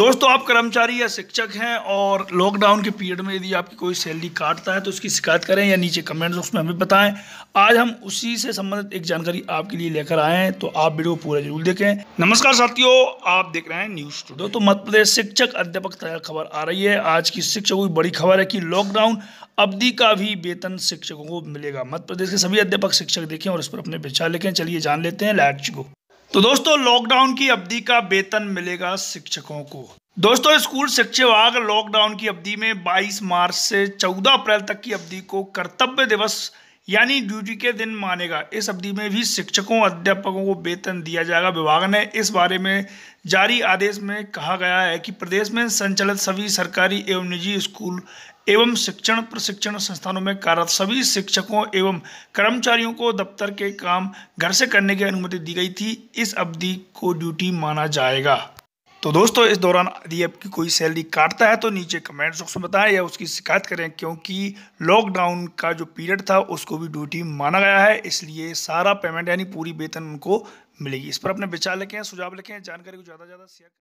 दोस्तों आप कर्मचारी या शिक्षक हैं और लॉकडाउन के पीरियड में यदि आपकी कोई सैलरी काटता है तो उसकी शिकायत करें या नीचे कमेंट बॉक्स में हमें बताएं आज हम उसी से संबंधित एक जानकारी आपके लिए लेकर आए हैं तो आप वीडियो पूरा जरूर देखें नमस्कार साथियों आप देख रहे हैं न्यूज स्टूडियो तो मध्य प्रदेश शिक्षक अध्यापक खबर आ रही है आज की शिक्षकों की बड़ी खबर है कि लॉकडाउन अवधि का भी वेतन शिक्षकों को मिलेगा मध्य प्रदेश के सभी अध्यापक शिक्षक देखें और इस पर अपने विचार लिखें चलिए जान लेते हैं लाइट को तो दोस्तों लॉकडाउन की अवधि का वेतन मिलेगा शिक्षकों को दोस्तों स्कूल शिक्षा विभाग लॉकडाउन की अवधि में 22 मार्च से 14 अप्रैल तक की अवधि को कर्तव्य दिवस यानी ड्यूटी के दिन मानेगा इस अवधि में भी शिक्षकों अध्यापकों को वेतन दिया जाएगा विभाग ने इस बारे में जारी आदेश में कहा गया है कि प्रदेश में संचालित सभी सरकारी एवं निजी स्कूल एवं शिक्षण प्रशिक्षण संस्थानों में कार्यरत सभी शिक्षकों एवं कर्मचारियों को दफ्तर के काम घर से करने की अनुमति दी गई थी इस अवधि को ड्यूटी माना जाएगा तो दोस्तों इस दौरान यदि आपकी कोई सैलरी काटता है तो नीचे कमेंट बॉक्स में बताएं या उसकी शिकायत करें क्योंकि लॉकडाउन का जो पीरियड था उसको भी ड्यूटी माना गया है इसलिए सारा पेमेंट यानी पूरी वेतन उनको मिलेगी इस पर अपने विचार लिखें सुझाव लिखें जानकारी को ज़्यादा से ज़्यादा शेयर